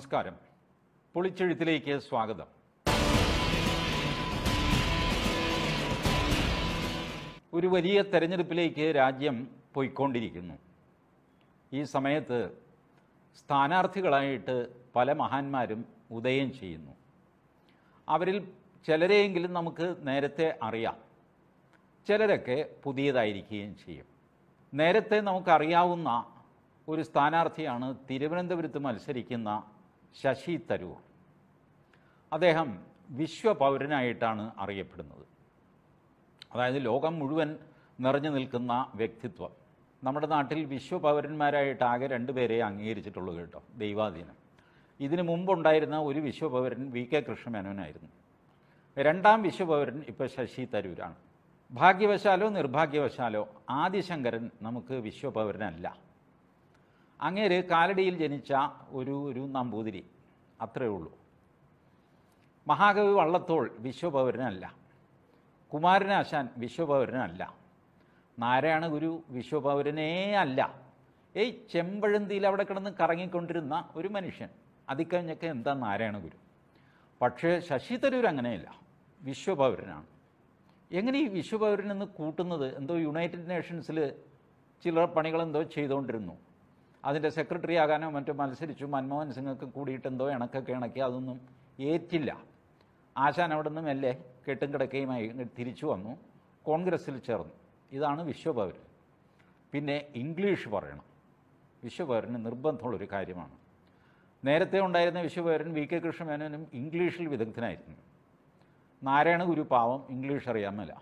നമസ്കാരം പൊളിച്ചെഴുത്തിലേക്ക് സ്വാഗതം ഒരു വലിയ തെരഞ്ഞെടുപ്പിലേക്ക് രാജ്യം പോയിക്കൊണ്ടിരിക്കുന്നു ഈ സമയത്ത് സ്ഥാനാർത്ഥികളായിട്ട് പല മഹാന്മാരും ഉദയം ചെയ്യുന്നു അവരിൽ ചിലരെയെങ്കിലും നമുക്ക് നേരത്തെ അറിയാം ചിലരൊക്കെ പുതിയതായിരിക്കുകയും ചെയ്യും നേരത്തെ നമുക്കറിയാവുന്ന ഒരു സ്ഥാനാർത്ഥിയാണ് തിരുവനന്തപുരത്ത് മത്സരിക്കുന്ന ശശി തരൂർ അദ്ദേഹം വിശ്വപൗരനായിട്ടാണ് അറിയപ്പെടുന്നത് അതായത് ലോകം മുഴുവൻ നിറഞ്ഞു നിൽക്കുന്ന വ്യക്തിത്വം നമ്മുടെ നാട്ടിൽ വിശ്വപൗരന്മാരായിട്ട് ആകെ രണ്ടുപേരെ അംഗീകരിച്ചിട്ടുള്ളൂ കേട്ടോ ദൈവാധീനം ഇതിനു മുമ്പുണ്ടായിരുന്ന ഒരു വിശ്വപൗരൻ വി കെ കൃഷ്ണമേനോനായിരുന്നു രണ്ടാം വിശ്വപൗരൻ ഇപ്പോൾ ശശി തരൂരാണ് ഭാഗ്യവശാലോ നിർഭാഗ്യവശാലോ ആദിശങ്കരൻ നമുക്ക് വിശ്വപൗരനല്ല അങ്ങേര് കാലടിയിൽ ജനിച്ച ഒരു ഒരു നമ്പൂതിരി അത്രയേ ഉള്ളൂ മഹാകവി വള്ളത്തോൾ വിശ്വപൗരനല്ല കുമാരനാശാൻ വിശ്വപൗരനല്ല നാരായണ ഗുരു വിശ്വപൗരനേ അല്ല ഏയ് ചെമ്പഴന്തിയിൽ അവിടെ കിടന്ന് കറങ്ങിക്കൊണ്ടിരുന്ന ഒരു മനുഷ്യൻ അതിക്കഴിഞ്ഞൊക്കെ എന്താ നാരായണ ഗുരു പക്ഷേ ശശി തരൂർ അങ്ങനെയല്ല വിശ്വപൗരനാണ് എങ്ങനെ ഈ വിശ്വപൗരനെന്ന് കൂട്ടുന്നത് എന്തോ യുണൈറ്റഡ് നേഷൻസിൽ ചിലർ പണികളെന്തോ ചെയ്തുകൊണ്ടിരുന്നു അതിൻ്റെ സെക്രട്ടറി ആകാനോ മറ്റോ മത്സരിച്ചു മൻമോഹൻ സിംഗൊക്കെ കൂടിയിട്ടെന്തോ ഇണക്കൊക്കെ ഇണക്കി അതൊന്നും ഏറ്റില്ല ആശാൻ അവിടെ നിന്നും എല്ലേ കെട്ടും കിടക്കുകയുമായി തിരിച്ചു വന്നു കോൺഗ്രസ്സിൽ ചേർന്നു ഇതാണ് വിശ്വഭവൻ പിന്നെ ഇംഗ്ലീഷ് പറയണം വിശ്വഭവരന് നിർബന്ധമുള്ളൊരു കാര്യമാണ് നേരത്തെ ഉണ്ടായിരുന്ന വിശ്വഭവരൻ വി കെ കൃഷ്ണമേനോനും ഇംഗ്ലീഷിൽ വിദഗ്ധനായിരുന്നു നാരായണ ഗുരു പാവം ഇംഗ്ലീഷ് അറിയാമല്ല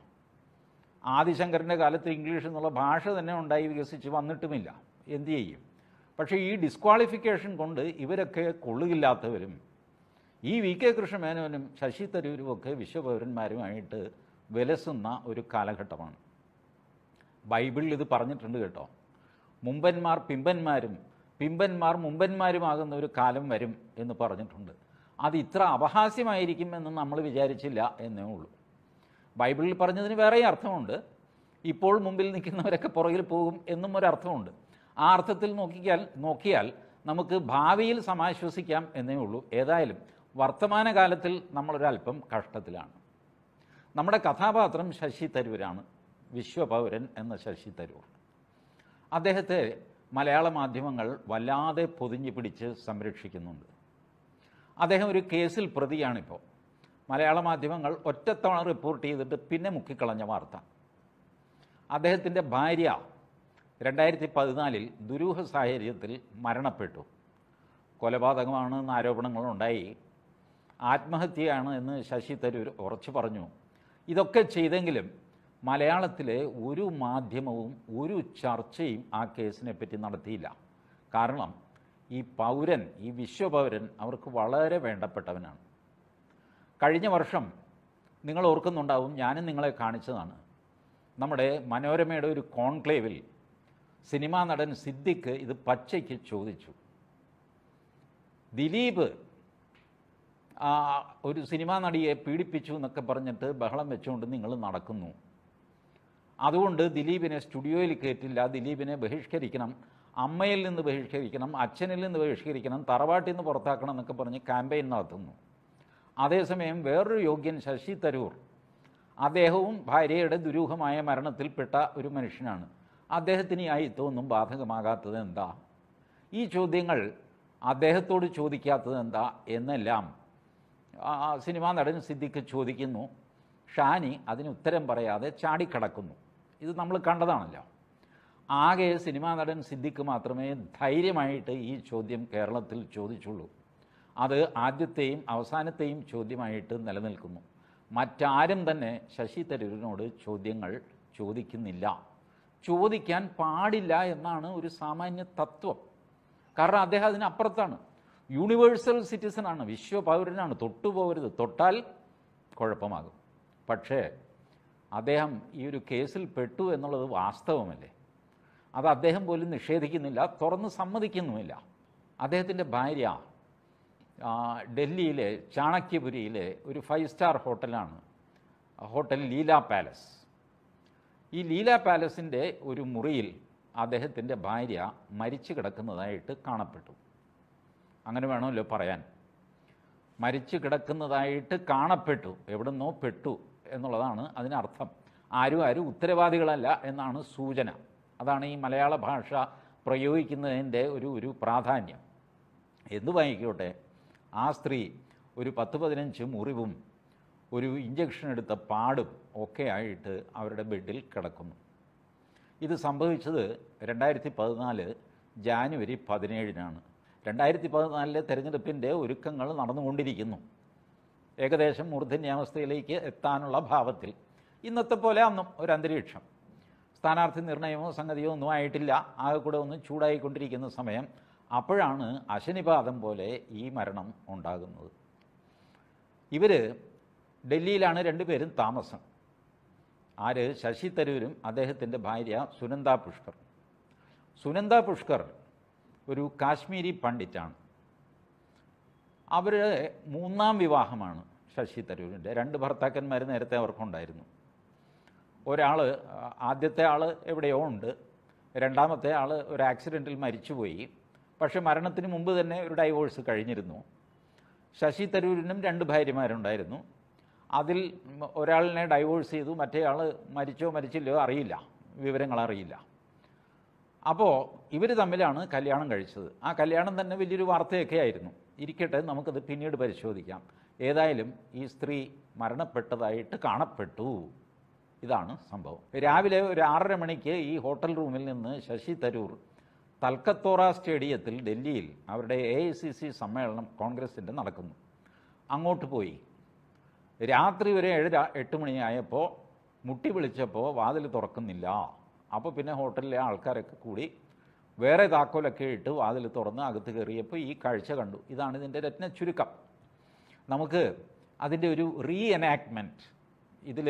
ആദിശങ്കറിൻ്റെ കാലത്ത് ഇംഗ്ലീഷ് എന്നുള്ള ഭാഷ തന്നെ ഉണ്ടായി വികസിച്ച് വന്നിട്ടുമില്ല എന്തു ചെയ്യും പക്ഷേ ഈ ഡിസ്ക്വാളിഫിക്കേഷൻ കൊണ്ട് ഇവരൊക്കെ കൊള്ളുകില്ലാത്തവരും ഈ വി കെ കൃഷ്ണമേനോനും ശശി തരൂരുമൊക്കെ വിശ്വപൗരന്മാരുമായിട്ട് വിലസുന്ന ഒരു കാലഘട്ടമാണ് ബൈബിളിൽ ഇത് പറഞ്ഞിട്ടുണ്ട് കേട്ടോ മുമ്പന്മാർ പിമ്പന്മാരും പിമ്പന്മാർ മുമ്പന്മാരുമാകുന്ന ഒരു കാലം വരും എന്ന് പറഞ്ഞിട്ടുണ്ട് അത് ഇത്ര അപഹാസ്യമായിരിക്കുമെന്ന് നമ്മൾ വിചാരിച്ചില്ല എന്നേ ഉള്ളൂ ബൈബിളിൽ പറഞ്ഞതിന് വേറെയും അർത്ഥമുണ്ട് ഇപ്പോൾ മുമ്പിൽ നിൽക്കുന്നവരൊക്കെ പുറകിൽ പോകും എന്നും ഒരർത്ഥമുണ്ട് ആ അർത്ഥത്തിൽ നോക്കിയാൽ നോക്കിയാൽ നമുക്ക് ഭാവിയിൽ സമാശ്വസിക്കാം എന്നേ ഉള്ളൂ ഏതായാലും വർത്തമാനകാലത്തിൽ നമ്മളൊരല്പം കഷ്ടത്തിലാണ് നമ്മുടെ കഥാപാത്രം ശശി തരൂരാണ് വിശ്വപൗരൻ എന്ന ശശി തരൂർ അദ്ദേഹത്തെ മലയാള മാധ്യമങ്ങൾ വല്ലാതെ പൊതിഞ്ഞു പിടിച്ച് സംരക്ഷിക്കുന്നുണ്ട് അദ്ദേഹം ഒരു കേസിൽ പ്രതിയാണിപ്പോൾ മലയാള മാധ്യമങ്ങൾ ഒറ്റത്തവണ റിപ്പോർട്ട് ചെയ്തിട്ട് പിന്നെ മുക്കിക്കളഞ്ഞ വാർത്ത അദ്ദേഹത്തിൻ്റെ ഭാര്യ രണ്ടായിരത്തി പതിനാലിൽ ദുരൂഹ സാഹചര്യത്തിൽ മരണപ്പെട്ടു കൊലപാതകമാണെന്ന് ആരോപണങ്ങളുണ്ടായി ആത്മഹത്യയാണ് എന്ന് ശശി തരൂർ ഉറച്ചു പറഞ്ഞു ഇതൊക്കെ ചെയ്തെങ്കിലും മലയാളത്തിലെ ഒരു മാധ്യമവും ഒരു ചർച്ചയും ആ കേസിനെ പറ്റി നടത്തിയില്ല കാരണം ഈ പൗരൻ ഈ വിശ്വപൗരൻ അവർക്ക് വളരെ വേണ്ടപ്പെട്ടവനാണ് കഴിഞ്ഞ വർഷം നിങ്ങൾ ഓർക്കുന്നുണ്ടാവും ഞാനും നിങ്ങളെ കാണിച്ചതാണ് നമ്മുടെ മനോരമയുടെ ഒരു കോൺക്ലേവിൽ സിനിമാ നടൻ സിദ്ദിഖ് ഇത് പച്ചയ്ക്ക് ചോദിച്ചു ദിലീപ് ഒരു സിനിമാ നടിയെ പീഡിപ്പിച്ചു എന്നൊക്കെ പറഞ്ഞിട്ട് ബഹളം വെച്ചുകൊണ്ട് നിങ്ങൾ നടക്കുന്നു അതുകൊണ്ട് ദിലീപിനെ സ്റ്റുഡിയോയിൽ കയറ്റില്ല ദിലീപിനെ ബഹിഷ്കരിക്കണം അമ്മയിൽ നിന്ന് ബഹിഷ്കരിക്കണം അച്ഛനിൽ നിന്ന് ബഹിഷ്കരിക്കണം തറവാട്ടിൽ നിന്ന് പുറത്താക്കണം എന്നൊക്കെ പറഞ്ഞ് ക്യാമ്പയിൻ നടത്തുന്നു അതേസമയം വേറൊരു യോഗ്യൻ ശശി തരൂർ അദ്ദേഹവും ഭാര്യയുടെ ദുരൂഹമായ മരണത്തിൽപ്പെട്ട ഒരു മനുഷ്യനാണ് അദ്ദേഹത്തിന് ആ യുദ്ധമൊന്നും ബാധകമാകാത്തത് എന്താ ഈ ചോദ്യങ്ങൾ അദ്ദേഹത്തോട് ചോദിക്കാത്തത് എന്താ എന്നെല്ലാം സിനിമാ നടൻ സിദ്ദിഖ് ചോദിക്കുന്നു ഷാനി അതിന് ഉത്തരം പറയാതെ ചാടിക്കടക്കുന്നു ഇത് നമ്മൾ കണ്ടതാണല്ലോ ആകെ സിനിമാ നടൻ സിദ്ദിഖ് മാത്രമേ ധൈര്യമായിട്ട് ഈ ചോദ്യം കേരളത്തിൽ ചോദിച്ചുള്ളൂ അത് ആദ്യത്തെയും അവസാനത്തെയും ചോദ്യമായിട്ട് നിലനിൽക്കുന്നു മറ്റാരും തന്നെ ശശി തരൂരിനോട് ചോദ്യങ്ങൾ ചോദിക്കുന്നില്ല ചോദിക്കാൻ പാടില്ല എന്നാണ് ഒരു സാമാന്യ തത്വം കാരണം അദ്ദേഹം അതിനപ്പുറത്താണ് യൂണിവേഴ്സൽ സിറ്റിസണാണ് വിശ്വപൗരനാണ് തൊട്ടുപോകരുത് തൊട്ടാൽ കുഴപ്പമാകും പക്ഷേ അദ്ദേഹം ഈ ഒരു കേസിൽ പെട്ടു എന്നുള്ളത് വാസ്തവമല്ലേ അത് അദ്ദേഹം പോലും നിഷേധിക്കുന്നില്ല തുറന്ന് സമ്മതിക്കുന്നുമില്ല അദ്ദേഹത്തിൻ്റെ ഭാര്യ ഡൽഹിയിലെ ചാണക്യപുരിയിലെ ഒരു ഫൈവ് സ്റ്റാർ ഹോട്ടലാണ് ഹോട്ടൽ ലീല പാലസ് ഈ ലീല പാലസിൻ്റെ ഒരു മുറിയിൽ അദ്ദേഹത്തിൻ്റെ ഭാര്യ മരിച്ചു കിടക്കുന്നതായിട്ട് കാണപ്പെട്ടു അങ്ങനെ വേണമല്ലോ പറയാൻ മരിച്ചു കിടക്കുന്നതായിട്ട് കാണപ്പെട്ടു എവിടുന്നോ പെട്ടു എന്നുള്ളതാണ് അതിനർത്ഥം ആരും ആരും ഉത്തരവാദികളല്ല എന്നാണ് സൂചന അതാണ് ഈ മലയാള ഭാഷ പ്രയോഗിക്കുന്നതിൻ്റെ ഒരു ഒരു പ്രാധാന്യം എന്തു വാങ്ങിക്കോട്ടെ ആ സ്ത്രീ ഒരു പത്ത് പതിനഞ്ച് മുറിവും ഒരു ഇഞ്ചക്ഷൻ എടുത്ത പാടും ഒക്കെ ആയിട്ട് അവരുടെ ബെഡിൽ കിടക്കുന്നു ഇത് സംഭവിച്ചത് രണ്ടായിരത്തി പതിനാല് ജാനുവരി പതിനേഴിനാണ് രണ്ടായിരത്തി പതിനാലിലെ തെരഞ്ഞെടുപ്പിൻ്റെ ഒരുക്കങ്ങൾ നടന്നുകൊണ്ടിരിക്കുന്നു ഏകദേശം മൂർധന്യാവസ്ഥയിലേക്ക് എത്താനുള്ള ഭാവത്തിൽ ഇന്നത്തെ പോലെ അന്നും ഒരു അന്തരീക്ഷം സ്ഥാനാർത്ഥി നിർണയമോ സംഗതിയോ ഒന്നും ആയിട്ടില്ല ആകെ കൂടെ ഒന്ന് ചൂടായിക്കൊണ്ടിരിക്കുന്ന സമയം അപ്പോഴാണ് അശനിപാതം പോലെ ഈ മരണം ഉണ്ടാകുന്നത് ഇവർ ഡൽഹിയിലാണ് രണ്ടുപേരും താമസം ആര് ശശി തരൂരും അദ്ദേഹത്തിൻ്റെ ഭാര്യ സുനന്ദ പുഷ്കർ സുനന്ദ പുഷ്കർ ഒരു കാശ്മീരി പണ്ഡിറ്റാണ് അവരുടെ മൂന്നാം വിവാഹമാണ് ശശി തരൂരിൻ്റെ രണ്ട് ഭർത്താക്കന്മാർ നേരത്തെ അവർക്കുണ്ടായിരുന്നു ഒരാൾ ആദ്യത്തെ ആൾ എവിടെയോ ഉണ്ട് രണ്ടാമത്തെ ആൾ ഒരു ആക്സിഡൻറ്റിൽ മരിച്ചുപോയി പക്ഷേ മരണത്തിന് മുമ്പ് തന്നെ ഒരു ഡൈവോഴ്സ് കഴിഞ്ഞിരുന്നു ശശി തരൂരിനും രണ്ട് ഭാര്യമാരുണ്ടായിരുന്നു അതിൽ ഒരാളിനെ ഡൈവോഴ്സ് ചെയ്തു മറ്റേയാൾ മരിച്ചോ മരിച്ചില്ലയോ അറിയില്ല വിവരങ്ങൾ അറിയില്ല അപ്പോൾ ഇവർ തമ്മിലാണ് കല്യാണം കഴിച്ചത് ആ കല്യാണം തന്നെ വലിയൊരു വാർത്തയൊക്കെ ആയിരുന്നു ഇരിക്കട്ടെ നമുക്കത് പിന്നീട് പരിശോധിക്കാം ഏതായാലും ഈ സ്ത്രീ മരണപ്പെട്ടതായിട്ട് കാണപ്പെട്ടു ഇതാണ് സംഭവം രാവിലെ ഒരു ആറര മണിക്ക് ഈ ഹോട്ടൽ റൂമിൽ നിന്ന് ശശി തരൂർ തൽക്കത്തോറ സ്റ്റേഡിയത്തിൽ ഡൽഹിയിൽ അവരുടെ എ സമ്മേളനം കോൺഗ്രസിൻ്റെ നടക്കുന്നു അങ്ങോട്ട് പോയി രാത്രി വരെ ഏഴ് എട്ട് മണിയായപ്പോൾ മുട്ടി വിളിച്ചപ്പോൾ വാതിൽ തുറക്കുന്നില്ല അപ്പോൾ പിന്നെ ഹോട്ടലിലെ ആൾക്കാരൊക്കെ കൂടി വേറെ താക്കോലൊക്കെ ഇട്ട് വാതിൽ തുറന്ന് അകത്ത് കയറിയപ്പോൾ ഈ കാഴ്ച കണ്ടു ഇതാണ് ഇതിൻ്റെ രത്ന ചുരുക്കം നമുക്ക് അതിൻ്റെ ഒരു റീ എനാക്ട്മെൻറ്റ് ഇതിൽ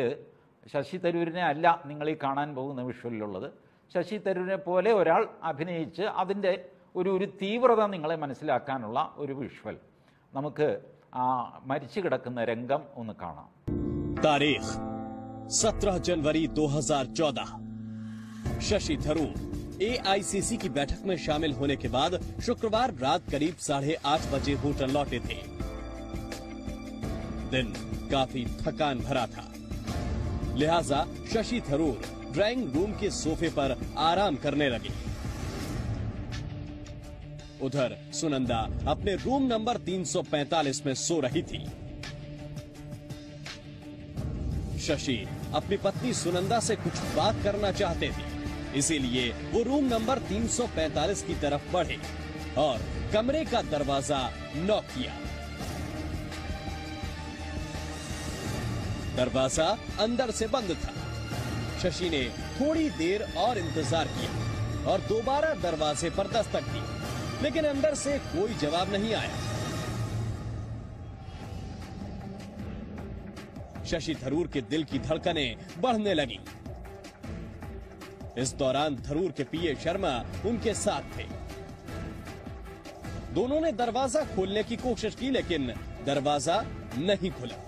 ശശി തരൂരിനെ അല്ല നിങ്ങൾ ഈ കാണാൻ പോകുന്ന വിഷ്വലിലുള്ളത് ശശി തരൂരിനെ പോലെ ഒരാൾ അഭിനയിച്ച് അതിൻ്റെ ഒരു ഒരു തീവ്രത നിങ്ങളെ മനസ്സിലാക്കാനുള്ള ഒരു വിഷ്വൽ നമുക്ക് മരിച്ചു കിടക്കുന്ന രംഗം ഒന്ന് കാണാം सी सत्रह जनवरी 2014 शशि थरूर एआईसीसी की बैठक में शामिल होने के बाद शुक्रवार रात करीब साढ़े आठ बजे होटल लौटे थे दिन काफी थकान भरा था लिहाजा शशि थरूर ड्राइंग रूम के सोफे पर आराम करने लगे उधर सुनंदा अपने रूम नंबर 345 में सो रही थी शशि अपनी पत्नी सुनंदा से कुछ बात करना चाहते थे इसीलिए वो रूम नंबर 345 की तरफ बढ़े और कमरे का दरवाजा नॉक किया दरवाजा अंदर से बंद था शशि ने थोड़ी देर और इंतजार किया और दोबारा दरवाजे पर दस्तक दी लेकिन अंदर से कोई जवाब नहीं आया शशि थरूर के दिल की धड़कनें बढ़ने लगी इस दौरान थरूर के पीए शर्मा उनके साथ थे दोनों ने दरवाजा खोलने की कोशिश की लेकिन दरवाजा नहीं खुला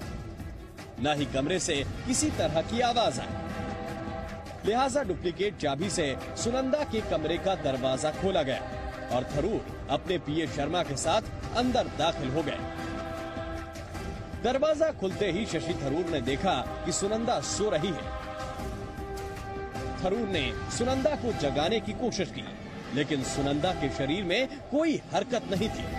न ही कमरे से किसी तरह की आवाज आई लिहाजा डुप्लीकेट चाबी से सुनंदा के कमरे का दरवाजा खोला गया और थरूर अपने पीए शर्मा के साथ अंदर दाखिल हो गए दरवाजा खुलते ही शशि थरूर ने देखा कि सुनंदा सो रही है थरूर ने सुनंदा को जगाने की कोशिश की लेकिन सुनंदा के शरीर में कोई हरकत नहीं थी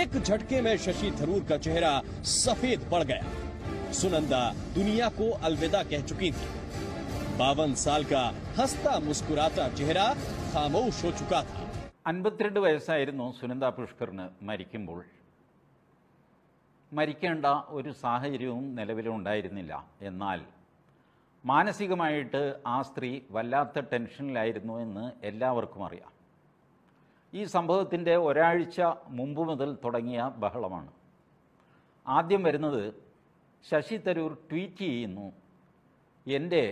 एक झटके में शशि थरूर का चेहरा सफेद पड़ गया सुनंदा दुनिया को अलविदा कह चुकी थी बावन साल का हंसता मुस्कुराता चेहरा खामोश हो चुका था അൻപത്തിരണ്ട് വയസ്സായിരുന്നു സുനന്ദ പുഷ്കറിന് മരിക്കുമ്പോൾ മരിക്കേണ്ട ഒരു സാഹചര്യവും നിലവിലുണ്ടായിരുന്നില്ല എന്നാൽ മാനസികമായിട്ട് ആ സ്ത്രീ വല്ലാത്ത ടെൻഷനിലായിരുന്നു എന്ന് എല്ലാവർക്കും അറിയാം ഈ സംഭവത്തിൻ്റെ ഒരാഴ്ച മുമ്പ് മുതൽ തുടങ്ങിയ ബഹളമാണ് ആദ്യം വരുന്നത് ശശി തരൂർ ട്വീറ്റ് ചെയ്യുന്നു എൻ്റെ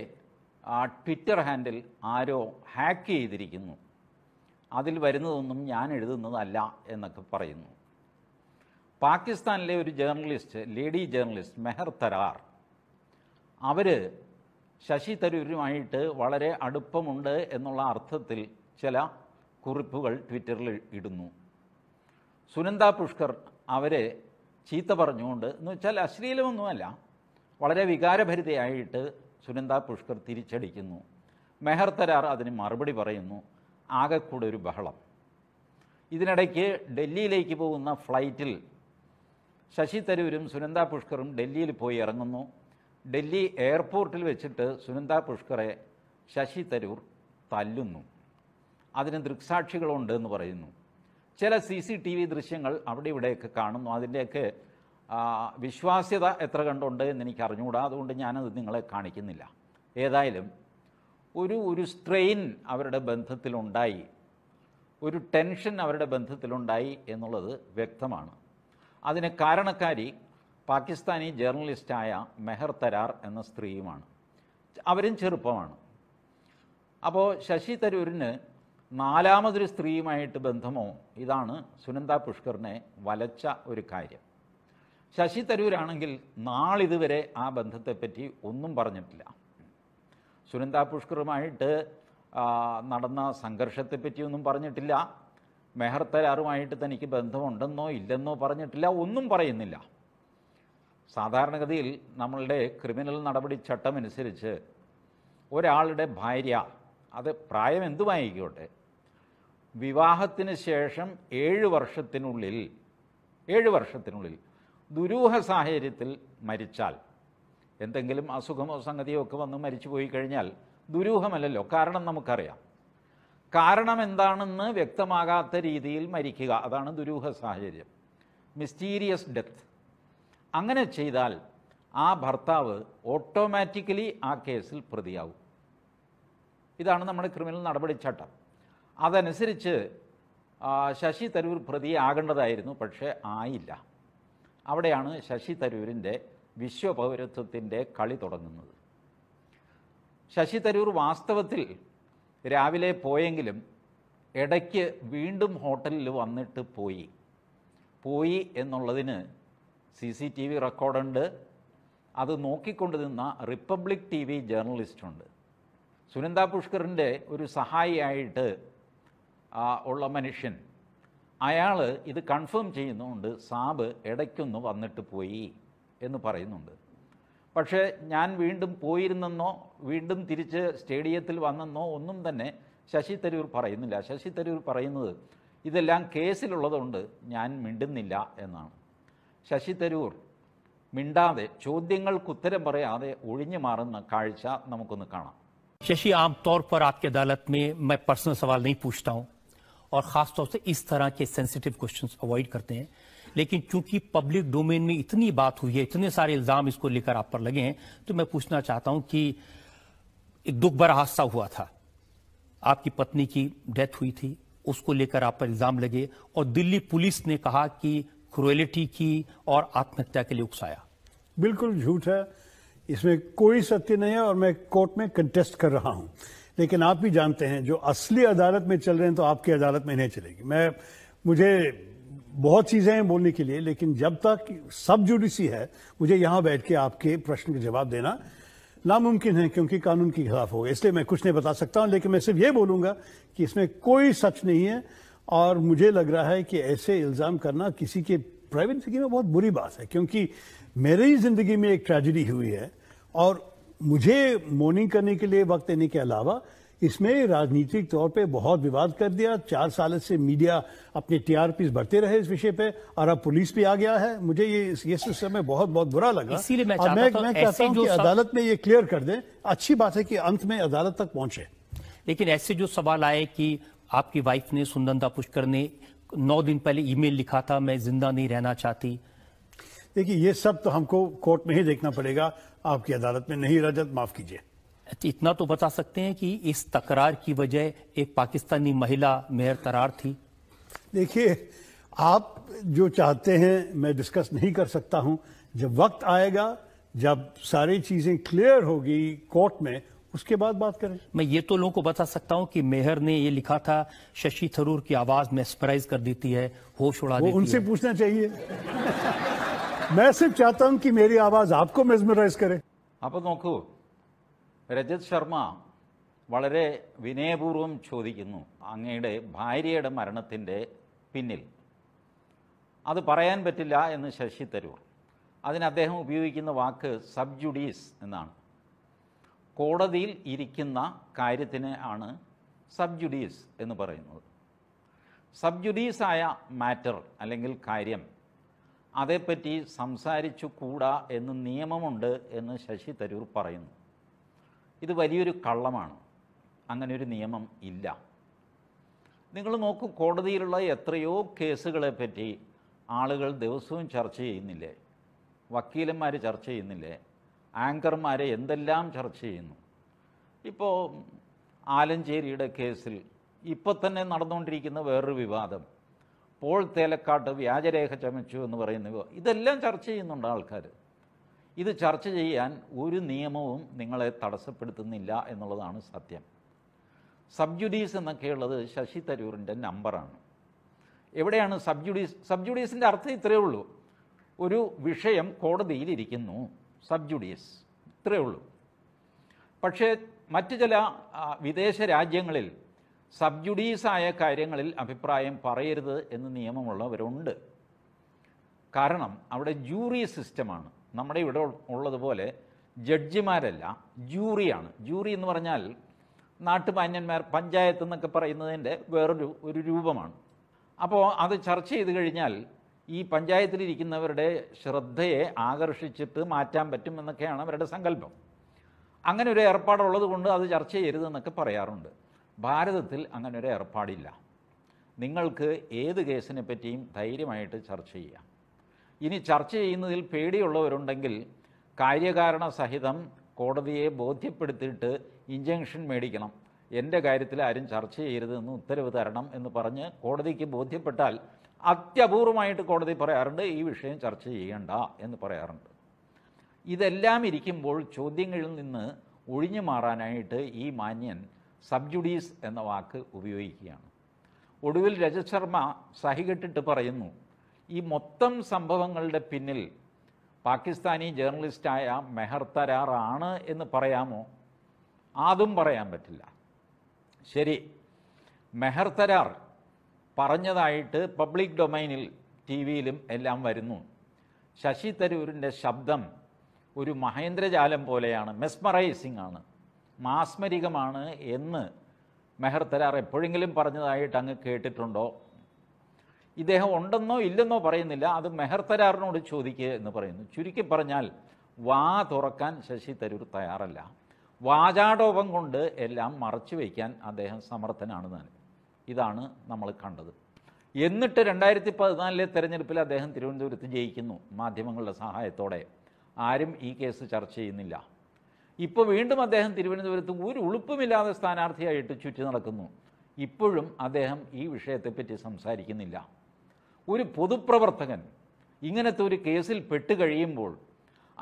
ആ ട്വിറ്റർ ഹാൻഡിൽ ആരോ ഹാക്ക് ചെയ്തിരിക്കുന്നു അതിൽ വരുന്നതൊന്നും ഞാൻ എഴുതുന്നതല്ല എന്നൊക്കെ പറയുന്നു പാകിസ്ഥാനിലെ ഒരു journalist lady journalist Mehr Tarar അവർ ശശി തരൂരുമായിട്ട് വളരെ അടുപ്പമുണ്ട് എന്നുള്ള അർത്ഥത്തിൽ ചില കുറിപ്പുകൾ ട്വിറ്ററിൽ ഇടുന്നു സുനന്ദ പുഷ്കർ അവരെ ചീത്ത പറഞ്ഞുകൊണ്ട് എന്ന് വെച്ചാൽ അശ്ലീലമൊന്നുമല്ല വളരെ വികാരഭരിതയായിട്ട് സുനന്ദ പുഷ്കർ തിരിച്ചടിക്കുന്നു മെഹർ തരാർ അതിന് മറുപടി പറയുന്നു ആകെക്കൂടെ ഒരു ബഹളം ഇതിനിടയ്ക്ക് ഡൽഹിയിലേക്ക് പോകുന്ന ഫ്ലൈറ്റിൽ ശശി തരൂരും സുനന്ദ പുഷ്കറും ഡൽഹിയിൽ പോയി ഇറങ്ങുന്നു ഡൽഹി എയർപോർട്ടിൽ വെച്ചിട്ട് സുനന്ദ പുഷ്കറെ ശശി തരൂർ തല്ലുന്നു അതിന് ദൃക്സാക്ഷികളുണ്ട് എന്ന് പറയുന്നു ചില സി സി ടി വി ദൃശ്യങ്ങൾ അവിടെ ഇവിടെയൊക്കെ കാണുന്നു അതിൻ്റെയൊക്കെ വിശ്വാസ്യത എത്ര കണ്ടുണ്ട് എന്ന് എനിക്ക് അറിഞ്ഞുകൂടാ അതുകൊണ്ട് ഞാനത് നിങ്ങളെ കാണിക്കുന്നില്ല ഏതായാലും ഒരു ഒരു സ്ട്രെയിൻ അവരുടെ ബന്ധത്തിലുണ്ടായി ഒരു ടെൻഷൻ അവരുടെ ബന്ധത്തിലുണ്ടായി എന്നുള്ളത് വ്യക്തമാണ് അതിന് കാരണക്കാരി പാകിസ്ഥാനി ജേർണലിസ്റ്റായ മെഹർ തരാർ എന്ന സ്ത്രീയുമാണ് അവരും ചെറുപ്പമാണ് അപ്പോൾ ശശി തരൂരിന് നാലാമതൊരു സ്ത്രീയുമായിട്ട് ബന്ധമോ ഇതാണ് സുനന്ദ പുഷ്കറിനെ വലച്ച ഒരു കാര്യം ശശി തരൂരാണെങ്കിൽ നാളിതുവരെ ആ ബന്ധത്തെപ്പറ്റി ഒന്നും പറഞ്ഞിട്ടില്ല സുനന്ദ പുഷ്കറുമായിട്ട് നടന്ന സംഘർഷത്തെപ്പറ്റിയൊന്നും പറഞ്ഞിട്ടില്ല മെഹർ തരാറുമായിട്ട് തനിക്ക് ബന്ധമുണ്ടെന്നോ ഇല്ലെന്നോ പറഞ്ഞിട്ടില്ല ഒന്നും പറയുന്നില്ല സാധാരണഗതിയിൽ നമ്മളുടെ ക്രിമിനൽ നടപടി ചട്ടമനുസരിച്ച് ഒരാളുടെ ഭാര്യ അത് പ്രായം എന്തുമായിക്കോട്ടെ വിവാഹത്തിന് ശേഷം ഏഴ് വർഷത്തിനുള്ളിൽ ഏഴ് വർഷത്തിനുള്ളിൽ ദുരൂഹ സാഹചര്യത്തിൽ മരിച്ചാൽ എന്തെങ്കിലും അസുഖമോ സംഗതിയോ ഒക്കെ വന്ന് മരിച്ചു പോയി കഴിഞ്ഞാൽ ദുരൂഹമല്ലല്ലോ കാരണം നമുക്കറിയാം കാരണം എന്താണെന്ന് വ്യക്തമാകാത്ത രീതിയിൽ മരിക്കുക അതാണ് ദുരൂഹ സാഹചര്യം മിസ്റ്റീരിയസ് ഡെത്ത് അങ്ങനെ ചെയ്താൽ ആ ഭർത്താവ് ഓട്ടോമാറ്റിക്കലി ആ കേസിൽ പ്രതിയാവും ഇതാണ് നമ്മുടെ ക്രിമിനൽ നടപടിച്ചട്ടം അതനുസരിച്ച് ശശി തരൂർ പ്രതി ആകേണ്ടതായിരുന്നു പക്ഷേ ആയില്ല അവിടെയാണ് ശശി തരൂരിൻ്റെ വിശ്വപൗരത്വത്തിൻ്റെ കളി തുടങ്ങുന്നത് ശശി തരൂർ വാസ്തവത്തിൽ രാവിലെ പോയെങ്കിലും ഇടയ്ക്ക് വീണ്ടും ഹോട്ടലിൽ വന്നിട്ട് പോയി പോയി എന്നുള്ളതിന് സി സി ടി വി റെക്കോർഡുണ്ട് അത് നോക്കിക്കൊണ്ട് നിന്ന റിപ്പബ്ലിക് ടി വി ജേർണലിസ്റ്റുണ്ട് സുനന്ദ പുഷ്കറിൻ്റെ ഒരു സഹായിയായിട്ട് ഉള്ള മനുഷ്യൻ അയാൾ ഇത് കൺഫേം ചെയ്യുന്നുണ്ട് സാബ് ഇടയ്ക്കൊന്ന് വന്നിട്ട് പോയി എന്ന് പറയുന്നുണ്ട് പക്ഷേ ഞാൻ വീണ്ടും പോയിരുന്നെന്നോ വീണ്ടും തിരിച്ച് സ്റ്റേഡിയത്തിൽ വന്നെന്നോ ഒന്നും തന്നെ ശശി തരൂർ പറയുന്നില്ല ശശി തരൂർ പറയുന്നത് ഇതെല്ലാം കേസിലുള്ളതുകൊണ്ട് ഞാൻ മിണ്ടുന്നില്ല എന്നാണ് ശശി തരൂർ മിണ്ടാതെ ചോദ്യങ്ങൾക്ക് ഉത്തരം പറയാതെ ഒഴിഞ്ഞു മാറുന്ന കാഴ്ച നമുക്കൊന്ന് കാണാം ശശി ആം തോർ പർ ആപ്കെ അദാലത്ത് മേ മൈ പേഴ്സണൽ സവാൽ നീ പൂച്താ और ख़ासतौर से इस तरह के सेंसिटिव क्वेश्चन अवॉइड करते हैं लेकिन चूंकि पब्लिक डोमेन में इतनी बात हुई है इतने सारे इल्ज़ाम इसको लेकर आप पर लगे हैं तो मैं पूछना चाहता हूं कि एक दुख भरा हादसा हुआ था आपकी पत्नी की डेथ हुई थी उसको लेकर आप पर इल्ज़ाम लगे और दिल्ली पुलिस ने कहा कि क्रुएलिटी की और आत्महत्या के लिए उकसाया बिल्कुल झूठ है इसमें कोई सत्य नहीं है और मैं कोर्ट में कंटेस्ट कर रहा हूं लेकिन आप भी जानते हैं जो असली अदालत में चल रहे हैं तो आपकी अदालत में नहीं चलेगी मैं मुझे बहुत चीज़ें हैं बोलने के लिए लेकिन जब तक सब जुडिसी है मुझे यहाँ बैठ के आपके प्रश्न के जवाब देना नामुमकिन है क्योंकि कानून के खिलाफ होगा इसलिए मैं कुछ नहीं बता सकता हूँ लेकिन मैं सिर्फ ये बोलूँगा कि इसमें कोई सच नहीं है और मुझे लग रहा है कि ऐसे इल्ज़ाम करना किसी के प्राइवेट जिंदगी में बहुत बुरी बात है क्योंकि मेरी ज़िंदगी में एक ट्रेजिडी हुई है और मुझे मॉर्निंग करने के लिए वक्त देने के अलावा इसमें राजनीतिक तौर पे बहुत विवाद कर दिया चार साल से मीडिया अपने टीआरपी बढ़ते रहे इस विषय पे और अब पुलिस भी आ गया है मुझे ये ये सिस्टम में बहुत बहुत बुरा लगा इसीलिए मैं, मैं, मैं चाहता हूँ कि अदालत में ये क्लियर कर दें अच्छी बात है कि अंत में अदालत तक पहुंचे लेकिन ऐसे जो सवाल आए कि आपकी वाइफ ने सुंदनता पुष्कर ने नौ दिन पहले ईमेल लिखा था मैं जिंदा नहीं रहना चाहती देखिए ये सब तो हमको कोर्ट में ही देखना पड़ेगा आपकी अदालत में नहीं रजत माफ कीजिए तो इतना तो बता सकते हैं कि इस तकरार की वजह एक पाकिस्तानी महिला मेहर तरार थी देखिए आप जो चाहते हैं मैं डिस्कस नहीं कर सकता हूं जब वक्त आएगा जब सारी चीजें क्लियर होगी कोर्ट में उसके बाद बात करें मैं ये तो लोगों को बता सकता हूं कि मेहर ने ये लिखा था शशि थरूर की आवाज में सरप्राइज कर देती है होश उड़ा देती उनसे है। पूछना चाहिए मैं सिर्फ चाहता हूं कि मेरी आवाज आपको मेजमराइज करे അപ്പോൾ നോക്കൂ രജത് ശർമ്മ വളരെ വിനയപൂർവ്വം ചോദിക്കുന്നു അങ്ങയുടെ ഭാര്യയുടെ മരണത്തിൻ്റെ പിന്നിൽ അത് പറയാൻ പറ്റില്ല എന്ന് ശശി തരൂർ അതിന് അദ്ദേഹം ഉപയോഗിക്കുന്ന വാക്ക് സബ് ജുഡീസ് എന്നാണ് കോടതിയിൽ ഇരിക്കുന്ന കാര്യത്തിന് ആണ് സബ് ജുഡീസ് എന്ന് പറയുന്നത് സബ് ജുഡീസായ മാറ്റർ അല്ലെങ്കിൽ കാര്യം അതേപ്പറ്റി സംസാരിച്ചു കൂടാ എന്ന് നിയമമുണ്ട് എന്ന് ശശി തരൂർ പറയുന്നു ഇത് വലിയൊരു കള്ളമാണ് അങ്ങനെ ഒരു നിയമം ഇല്ല നിങ്ങൾ നോക്കൂ കോടതിയിലുള്ള എത്രയോ കേസുകളെ പറ്റി ആളുകൾ ദിവസവും ചർച്ച ചെയ്യുന്നില്ലേ വക്കീലന്മാർ ചർച്ച ചെയ്യുന്നില്ലേ ആങ്കർമാരെ എന്തെല്ലാം ചർച്ച ചെയ്യുന്നു ഇപ്പോൾ ആലഞ്ചേരിയുടെ കേസിൽ ഇപ്പോൾ തന്നെ നടന്നുകൊണ്ടിരിക്കുന്ന വേറൊരു വിവാദം പോൾ തേലക്കാട്ട് വ്യാജരേഖ ചമച്ചു എന്ന് പറയുന്നവ ഇതെല്ലാം ചർച്ച ചെയ്യുന്നുണ്ട് ആൾക്കാർ ഇത് ചർച്ച ചെയ്യാൻ ഒരു നിയമവും നിങ്ങളെ തടസ്സപ്പെടുത്തുന്നില്ല എന്നുള്ളതാണ് സത്യം സബ്ജുഡീസ് എന്നൊക്കെയുള്ളത് ശശി തരൂരിൻ്റെ നമ്പറാണ് എവിടെയാണ് സബ്ജുഡീസ് സബ്ജുഡീസിൻ്റെ അർത്ഥം ഇത്രയേ ഉള്ളൂ ഒരു വിഷയം കോടതിയിലിരിക്കുന്നു സബ്ജുഡീസ് ഇത്രയേ ഉള്ളൂ പക്ഷേ മറ്റു ചില വിദേശ രാജ്യങ്ങളിൽ സബ്ജുഡീസായ കാര്യങ്ങളിൽ അഭിപ്രായം പറയരുത് എന്ന് നിയമമുള്ളവരുണ്ട് കാരണം അവിടെ ജൂറി സിസ്റ്റമാണ് നമ്മുടെ ഇവിടെ ഉള്ളതുപോലെ ജഡ്ജിമാരല്ല ജൂറിയാണ് ജൂറി എന്ന് പറഞ്ഞാൽ നാട്ടുമാന്യന്മാർ പഞ്ചായത്ത് എന്നൊക്കെ പറയുന്നതിൻ്റെ വേറൊരു ഒരു രൂപമാണ് അപ്പോൾ അത് ചർച്ച ചെയ്ത് കഴിഞ്ഞാൽ ഈ പഞ്ചായത്തിലിരിക്കുന്നവരുടെ ശ്രദ്ധയെ ആകർഷിച്ചിട്ട് മാറ്റാൻ പറ്റുമെന്നൊക്കെയാണ് അവരുടെ സങ്കല്പം അങ്ങനെ ഒരു ഏർപ്പാടുള്ളത് കൊണ്ട് അത് ചർച്ച ചെയ്യരുതെന്നൊക്കെ പറയാറുണ്ട് ഭാരതത്തിൽ അങ്ങനെ ഒരു ഏർപ്പാടില്ല നിങ്ങൾക്ക് ഏത് കേസിനെ പറ്റിയും ധൈര്യമായിട്ട് ചർച്ച ചെയ്യാം ഇനി ചർച്ച ചെയ്യുന്നതിൽ പേടിയുള്ളവരുണ്ടെങ്കിൽ കാര്യകാരണ സഹിതം കോടതിയെ ബോധ്യപ്പെടുത്തിയിട്ട് ഇഞ്ചക്ഷൻ മേടിക്കണം എൻ്റെ കാര്യത്തിൽ ആരും ചർച്ച ചെയ്യരുതെന്ന് ഉത്തരവ് തരണം എന്ന് പറഞ്ഞ് കോടതിക്ക് ബോധ്യപ്പെട്ടാൽ അത്യപൂർവമായിട്ട് കോടതി പറയാറുണ്ട് ഈ വിഷയം ചർച്ച ചെയ്യണ്ട എന്ന് പറയാറുണ്ട് ഇതെല്ലാം ഇരിക്കുമ്പോൾ ചോദ്യങ്ങളിൽ നിന്ന് ഒഴിഞ്ഞു മാറാനായിട്ട് ഈ മാന്യൻ സബ്ജുഡീസ് എന്ന വാക്ക് ഉപയോഗിക്കുകയാണ് ഒടുവിൽ രജത് ശർമ്മ സഹികെട്ടിട്ട് പറയുന്നു ഈ മൊത്തം സംഭവങ്ങളുടെ പിന്നിൽ പാകിസ്ഥാനി ജേർണലിസ്റ്റായ മെഹർ തരാറാണ് എന്ന് പറയാമോ അതും പറയാൻ പറ്റില്ല ശരി മെഹർ തരാർ പറഞ്ഞതായിട്ട് പബ്ലിക് ഡൊമൈനിൽ ടി വിയിലും എല്ലാം വരുന്നു ശശി തരൂരിൻ്റെ ശബ്ദം ഒരു മഹേന്ദ്രജാലം പോലെയാണ് മെസ്മറൈസിംഗ് ആണ് മാസ്മരികമാണ് എന്ന് മെഹർ തരാർ എപ്പോഴെങ്കിലും പറഞ്ഞതായിട്ട് അങ്ങ് കേട്ടിട്ടുണ്ടോ ഇദ്ദേഹം ഉണ്ടെന്നോ ഇല്ലെന്നോ പറയുന്നില്ല അത് മെഹർ തരാറിനോട് ചോദിക്കുക എന്ന് പറയുന്നു ചുരുക്കി പറഞ്ഞാൽ വാ തുറക്കാൻ ശശി തരൂർ തയ്യാറല്ല വാചാടോപം കൊണ്ട് എല്ലാം മറച്ചു വയ്ക്കാൻ അദ്ദേഹം സമർത്ഥനാണ് താൻ ഇതാണ് നമ്മൾ കണ്ടത് എന്നിട്ട് രണ്ടായിരത്തി പതിനാലിലെ തെരഞ്ഞെടുപ്പിൽ അദ്ദേഹം തിരുവനന്തപുരത്ത് ജയിക്കുന്നു മാധ്യമങ്ങളുടെ സഹായത്തോടെ ആരും ഈ കേസ് ചർച്ച ചെയ്യുന്നില്ല ഇപ്പോൾ വീണ്ടും അദ്ദേഹം തിരുവനന്തപുരത്ത് ഒരു ഉളുപ്പുമില്ലാതെ സ്ഥാനാർത്ഥിയായിട്ട് ചുറ്റി നടക്കുന്നു ഇപ്പോഴും അദ്ദേഹം ഈ വിഷയത്തെപ്പറ്റി സംസാരിക്കുന്നില്ല ഒരു പൊതുപ്രവർത്തകൻ ഇങ്ങനത്തെ ഒരു കേസിൽ പെട്ടുകഴിയുമ്പോൾ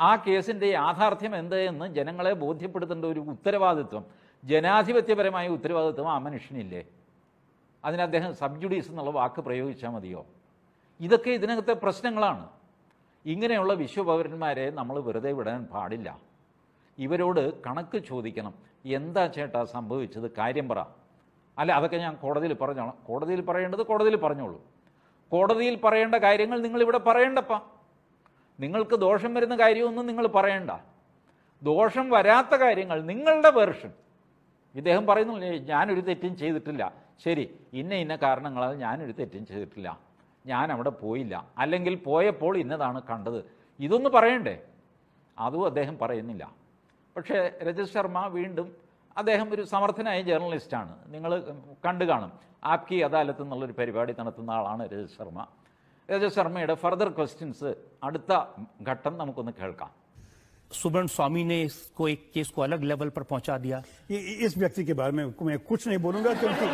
ആ കേസിൻ്റെ യാഥാർത്ഥ്യം എന്ത് എന്ന് ജനങ്ങളെ ബോധ്യപ്പെടുത്തേണ്ട ഒരു ഉത്തരവാദിത്വം ജനാധിപത്യപരമായ ഉത്തരവാദിത്വം ആ മനുഷ്യനില്ലേ അതിന് അദ്ദേഹം സബ്ജുഡീസ് എന്നുള്ള വാക്ക് പ്രയോഗിച്ചാൽ മതിയോ ഇതൊക്കെ ഇതിനകത്തെ പ്രശ്നങ്ങളാണ് ഇങ്ങനെയുള്ള വിശ്വപൗരന്മാരെ നമ്മൾ വെറുതെ വിടാൻ പാടില്ല ഇവരോട് കണക്ക് ചോദിക്കണം എന്താ ചേട്ടാ സംഭവിച്ചത് കാര്യം പറ അല്ല അതൊക്കെ ഞാൻ കോടതിയിൽ പറഞ്ഞോളാം കോടതിയിൽ പറയേണ്ടത് കോടതിയിൽ പറഞ്ഞോളൂ കോടതിയിൽ പറയേണ്ട കാര്യങ്ങൾ നിങ്ങളിവിടെ പറയണ്ടപ്പ നിങ്ങൾക്ക് ദോഷം വരുന്ന കാര്യമൊന്നും നിങ്ങൾ പറയണ്ട ദോഷം വരാത്ത കാര്യങ്ങൾ നിങ്ങളുടെ വേർഷൻ ഇദ്ദേഹം പറയുന്നു ഞാനൊരു തെറ്റും ചെയ്തിട്ടില്ല ശരി ഇന്ന ഇന്ന കാരണങ്ങളാൽ ഞാനൊരു തെറ്റും ചെയ്തിട്ടില്ല ഞാൻ അവിടെ പോയില്ല അല്ലെങ്കിൽ പോയപ്പോൾ ഇന്നതാണ് കണ്ടത് ഇതൊന്ന് പറയണ്ടേ അതും അദ്ദേഹം പറയുന്നില്ല പക്ഷേ രജത് ശർമ്മ വീണ്ടും അദ്ദേഹം ഒരു സമർത്ഥനായ ജേർണലിസ്റ്റാണ് നിങ്ങൾ കണ്ടു കാണും ആപ്കി അദാലത്ത് എന്നുള്ളൊരു പരിപാടി നടത്തുന്ന ആളാണ് രജത് ശർമ്മ രജത് ശർമ്മയുടെ ഫർദർ ക്വസ്റ്റ്യൻസ് അടുത്ത ഘട്ടം നമുക്കൊന്ന് കേൾക്കാം सुब्रम स्वामी ने इसको एक केस को अलग लेवल पर पहुंचा दिया ये इस व्यक्ति के बारे में मैं कुछ नहीं बोलूंगा क्योंकि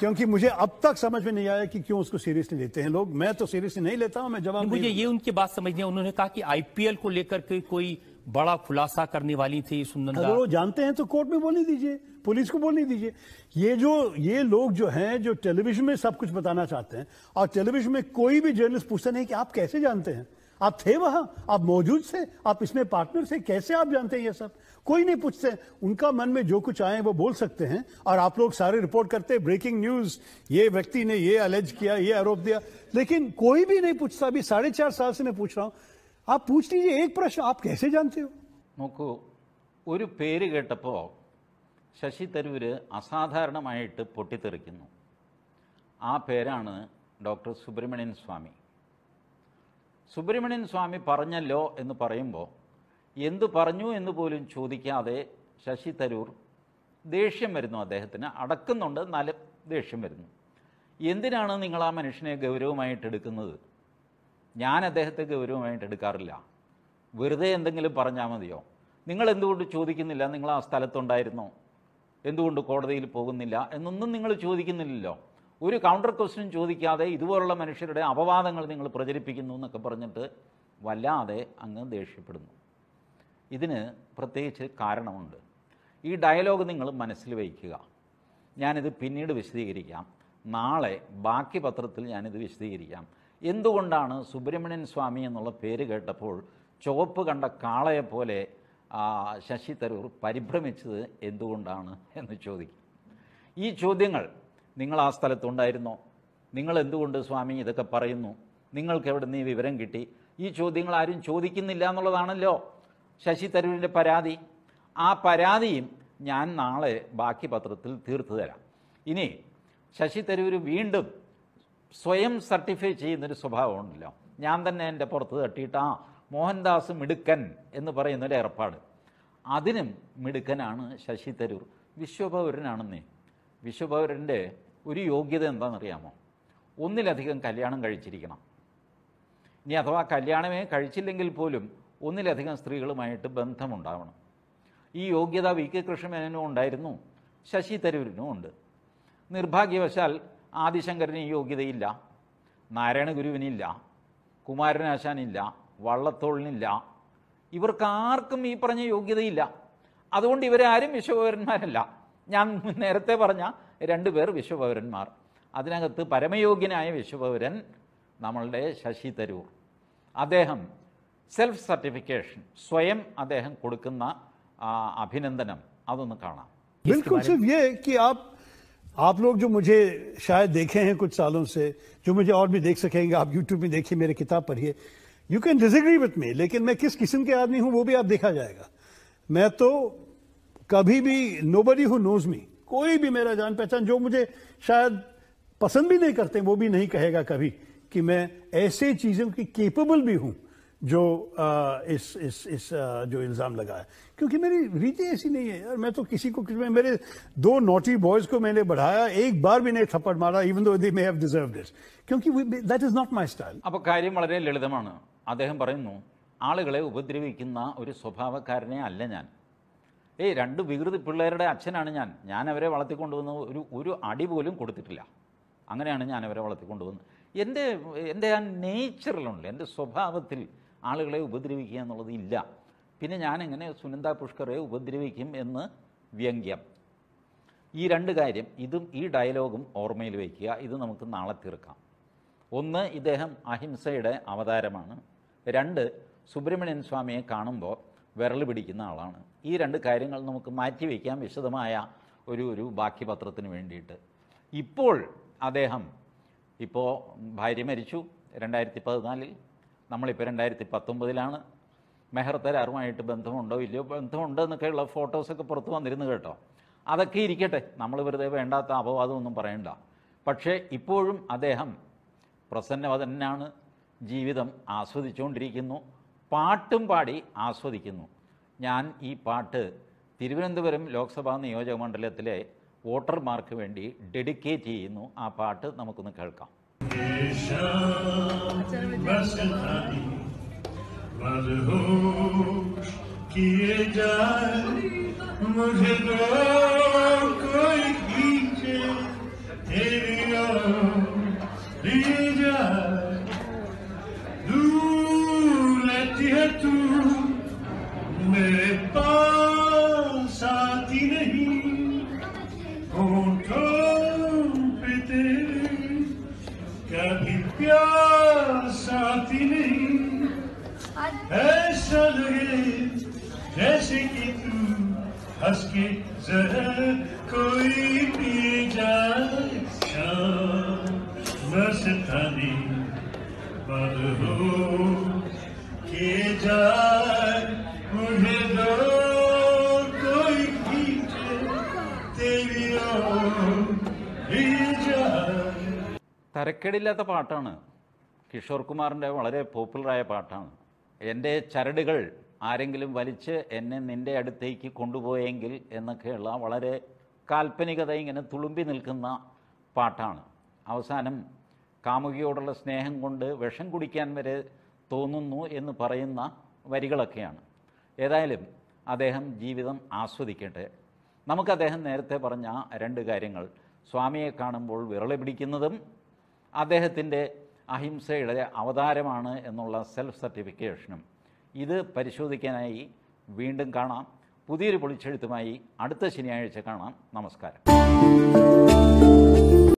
क्योंकि मुझे अब तक समझ में नहीं आया कि क्यों उसको सीरियसली लेते हैं लोग मैं तो सीरियसली नहीं लेता हूं मैं जवाब मुझे ये उनकी बात समझनी है उन्होंने कहा कि आईपीएल को लेकर के कोई बड़ा खुलासा करने वाली थी सुंदर अगर वो जानते हैं तो कोर्ट में बोलने दीजिए पुलिस को बोलने दीजिए ये जो ये लोग जो हैं जो टेलीविजन में सब कुछ बताना चाहते हैं और टेलीविजन में कोई भी जर्नलिस्ट पूछता नहीं कि आप कैसे जानते हैं आप थे वहां आप मौजूद थे आप इसमें पार्टनर थे कैसे आप जानते हैं ये सब कोई नहीं पूछते उनका मन में जो कुछ आए वो बोल सकते हैं और आप लोग सारे रिपोर्ट करते ब्रेकिंग न्यूज ये व्यक्ति ने ये अलेज किया ये आरोप दिया लेकिन कोई भी नहीं पूछता अभी साढ़े चार साल से मैं पूछ रहा हूं ആ പൂച്ച ഏക് പ്രശ്നം ആ आप कैसे നോക്കൂ ഒരു പേര് കേട്ടപ്പോൾ ശശി തരൂര് അസാധാരണമായിട്ട് പൊട്ടിത്തെറിക്കുന്നു ആ പേരാണ് ഡോക്ടർ സുബ്രഹ്മണ്യൻ സ്വാമി സുബ്രഹ്മണ്യൻ സ്വാമി പറഞ്ഞല്ലോ എന്ന് പറയുമ്പോൾ എന്തു പറഞ്ഞു എന്ന് പോലും ചോദിക്കാതെ ശശി തരൂർ ദേഷ്യം വരുന്നു അദ്ദേഹത്തിന് അടക്കുന്നുണ്ട് നല്ല ദേഷ്യം വരുന്നു എന്തിനാണ് നിങ്ങൾ ആ മനുഷ്യനെ ഗൗരവമായിട്ട് എടുക്കുന്നത് ഞാൻ അദ്ദേഹത്തെ ഗൗരവമായിട്ട് എടുക്കാറില്ല വെറുതെ എന്തെങ്കിലും പറഞ്ഞാൽ മതിയോ നിങ്ങൾ എന്തുകൊണ്ട് ചോദിക്കുന്നില്ല നിങ്ങൾ ആ സ്ഥലത്തുണ്ടായിരുന്നോ എന്തുകൊണ്ട് കോടതിയിൽ പോകുന്നില്ല എന്നൊന്നും നിങ്ങൾ ചോദിക്കുന്നില്ലല്ലോ ഒരു കൗണ്ടർ ക്വസ്റ്റ്യൻ ചോദിക്കാതെ ഇതുപോലുള്ള മനുഷ്യരുടെ അപവാദങ്ങൾ നിങ്ങൾ പ്രചരിപ്പിക്കുന്നു എന്നൊക്കെ പറഞ്ഞിട്ട് വല്ലാതെ അങ്ങ് ദേഷ്യപ്പെടുന്നു ഇതിന് പ്രത്യേകിച്ച് കാരണമുണ്ട് ഈ ഡയലോഗ് നിങ്ങൾ മനസ്സിൽ വയ്ക്കുക ഞാനിത് പിന്നീട് വിശദീകരിക്കാം നാളെ ബാക്കി പത്രത്തിൽ ഞാനിത് വിശദീകരിക്കാം എന്തുകൊണ്ടാണ് സുബ്രഹ്മണ്യൻ സ്വാമി എന്നുള്ള പേര് കേട്ടപ്പോൾ ചുവപ്പ് കണ്ട കാളയെപ്പോലെ ശശി തരൂർ പരിഭ്രമിച്ചത് എന്തുകൊണ്ടാണ് എന്ന് ചോദിക്കും ഈ ചോദ്യങ്ങൾ നിങ്ങൾ ആ സ്ഥലത്തുണ്ടായിരുന്നോ നിങ്ങൾ എന്തുകൊണ്ട് സ്വാമി ഇതൊക്കെ പറയുന്നു നിങ്ങൾക്ക് എവിടെ നിന്ന് ഈ വിവരം കിട്ടി ഈ ചോദ്യങ്ങൾ ആരും ചോദിക്കുന്നില്ല എന്നുള്ളതാണല്ലോ ശശി തരൂരിൻ്റെ പരാതി ആ പരാതിയും ഞാൻ നാളെ ബാക്കി പത്രത്തിൽ തീർത്തു തരാം ഇനി ശശി തരൂർ വീണ്ടും സ്വയം സർട്ടിഫൈ ചെയ്യുന്നൊരു സ്വഭാവം ഉണ്ടല്ലോ ഞാൻ തന്നെ എൻ്റെ പുറത്ത് തട്ടിയിട്ട് ആ മോഹൻദാസ് മിടുക്കൻ എന്ന് പറയുന്നൊരു ഏർപ്പാട് അതിനും മിടുക്കനാണ് ശശി തരൂർ വിശ്വപൗരനാണെന്നേ വിശ്വപൗരൻ്റെ ഒരു യോഗ്യത എന്താണെന്നറിയാമോ ഒന്നിലധികം കല്യാണം കഴിച്ചിരിക്കണം ഇനി അഥവാ കല്യാണമേ കഴിച്ചില്ലെങ്കിൽ പോലും ഒന്നിലധികം സ്ത്രീകളുമായിട്ട് ബന്ധമുണ്ടാവണം ഈ യോഗ്യത വി കെ കൃഷ്ണമേനനും ഉണ്ടായിരുന്നു ശശി തരൂരിനും ഉണ്ട് നിർഭാഗ്യവശാൽ ആദിശങ്കരന് ഈ യോഗ്യതയില്ല നാരായണ ഗുരുവിനില്ല കുമാരനാശാനില്ല വള്ളത്തോളിനില്ല ഇവർക്കാർക്കും ഈ പറഞ്ഞ യോഗ്യതയില്ല അതുകൊണ്ട് ഇവരാരും വിശ്വപൗരന്മാരല്ല ഞാൻ നേരത്തെ പറഞ്ഞ രണ്ട് പേർ വിശ്വപൗരന്മാർ അതിനകത്ത് പരമയോഗ്യനായ വിശ്വപൗരൻ നമ്മളുടെ ശശി തരൂർ അദ്ദേഹം സെൽഫ് സർട്ടിഫിക്കേഷൻ സ്വയം അദ്ദേഹം കൊടുക്കുന്ന അഭിനന്ദനം അതൊന്ന് കാണാം ബിൽക്കുൽ സിർഫ് യേ കി ആപ് आप लोग जो मुझे शायद देखे हैं कुछ सालों से जो मुझे और भी देख सकेंगे आप यूट्यूब में देखिए मेरे किताब पढ़िए you can disagree with me लेकिन मैं किस किस्म के आदमी हूँ वो भी आप देखा जाएगा मैं तो कभी भी nobody who knows me कोई भी मेरा जान पहचान जो मुझे शायद पसंद भी नहीं करते वो भी नहीं कहेगा कभी कि मैं ऐसे चीज़ों की केपेबल भी हूँ जो आ, इस इस इस आ, जो इल्ज़ाम लगा है क्योंकि मेरी रीति ऐसी नहीं है यार मैं तो किसी को किसी में मेरे दो नोटी बॉयज़ को मैंने बढ़ाया एक बार भी नहीं थप्पड़ मारा even though they may have deserve it क्योंकि that is not my style അപ്പോൾ കാര്യം വളരെ ലളിതമാണ് അദ്ദേഹം പറയുന്നു ആളുകളെ ഉപദ്രവിക്കുന്ന ഒരു സ്വഭാവക്കാരനെ അല്ല ഞാൻ ഏയ് രണ്ട് വികൃതി പിള്ളേരുടെ അച്ഛനാണ് ഞാൻ ഞാൻ അവരെ വളർത്തിക്കൊണ്ടുവന്ന് ഒരു ഒരു അടി പോലും കൊടുത്തിട്ടില്ല അങ്ങനെയാണ് ഞാൻ അവരെ വളർത്തിക്കൊണ്ടുവന്നത് എൻ്റെ എൻ്റെ ആ നേച്ചറിലുണ്ട് എൻ്റെ സ്വഭാവത്തിൽ ആളുകളെ ഉപദ്രവിക്കുക എന്നുള്ളത് ഇല്ല പിന്നെ ഞാനെങ്ങനെ സുനന്ദ പുഷ്കറെ ഉപദ്രവിക്കും എന്ന് വ്യംഗ്യം ഈ രണ്ട് കാര്യം ഇതും ഈ ഡയലോഗും ഓർമ്മയിൽ വയ്ക്കുക ഇത് നമുക്ക് നാളെ തീർക്കാം ഒന്ന് ഇദ്ദേഹം അഹിംസയുടെ അവതാരമാണ് രണ്ട് സുബ്രഹ്മണ്യൻ സ്വാമിയെ കാണുമ്പോൾ വിരൽ പിടിക്കുന്ന ആളാണ് ഈ രണ്ട് കാര്യങ്ങൾ നമുക്ക് മാറ്റിവെക്കാം വിശദമായ ഒരു ഒരു ബാക്കി പത്രത്തിന് വേണ്ടിയിട്ട് ഇപ്പോൾ അദ്ദേഹം ഇപ്പോൾ ഭാര്യ മരിച്ചു രണ്ടായിരത്തി പതിനാലിൽ നമ്മളിപ്പോൾ രണ്ടായിരത്തി പത്തൊമ്പതിലാണ് മെഹർ തരാറുമായിട്ട് ബന്ധമുണ്ടോ ഇല്ലയോ എന്നൊക്കെയുള്ള ഫോട്ടോസൊക്കെ പുറത്ത് വന്നിരുന്നു കേട്ടോ അതൊക്കെ ഇരിക്കട്ടെ നമ്മൾ വെറുതെ വേണ്ടാത്ത അപവാദമൊന്നും പറയണ്ട പക്ഷേ ഇപ്പോഴും അദ്ദേഹം പ്രസന്നവതനാണ് ജീവിതം ആസ്വദിച്ചുകൊണ്ടിരിക്കുന്നു പാട്ടും പാടി ആസ്വദിക്കുന്നു ഞാൻ ഈ പാട്ട് തിരുവനന്തപുരം ലോക്സഭാ നിയോജക മണ്ഡലത്തിലെ വോട്ടർമാർക്ക് വേണ്ടി ഡെഡിക്കേറ്റ് ചെയ്യുന്നു ആ പാട്ട് നമുക്കൊന്ന് കേൾക്കാം मजहूश किए जाए मुझे തരക്കേടില്ലാത്ത പാട്ടാണ് കിഷോർ കുമാറിൻ്റെ വളരെ പോപ്പുലറായ പാട്ടാണ് എൻ്റെ ചരടുകൾ ആരെങ്കിലും വലിച്ച് എന്നെ നിൻ്റെ അടുത്തേക്ക് കൊണ്ടുപോയെങ്കിൽ എന്നൊക്കെയുള്ള വളരെ കാൽപ്പനികത ഇങ്ങനെ തുളുമ്പി നിൽക്കുന്ന പാട്ടാണ് അവസാനം കാമുകിയോടുള്ള സ്നേഹം കൊണ്ട് വിഷം കുടിക്കാൻ വരെ തോന്നുന്നു എന്ന് പറയുന്ന വരികളൊക്കെയാണ് ഏതായാലും അദ്ദേഹം ജീവിതം ആസ്വദിക്കട്ടെ നമുക്ക് അദ്ദേഹം നേരത്തെ പറഞ്ഞ രണ്ട് കാര്യങ്ങൾ സ്വാമിയെ കാണുമ്പോൾ വിരളി പിടിക്കുന്നതും അദ്ദേഹത്തിൻ്റെ അഹിംസയുടെ അവതാരമാണ് എന്നുള്ള സെൽഫ് സർട്ടിഫിക്കേഷനും ഇത് പരിശോധിക്കാനായി വീണ്ടും കാണാം പുതിയൊരു പൊളിച്ചെഴുത്തുമായി അടുത്ത ശനിയാഴ്ച കാണാം നമസ്കാരം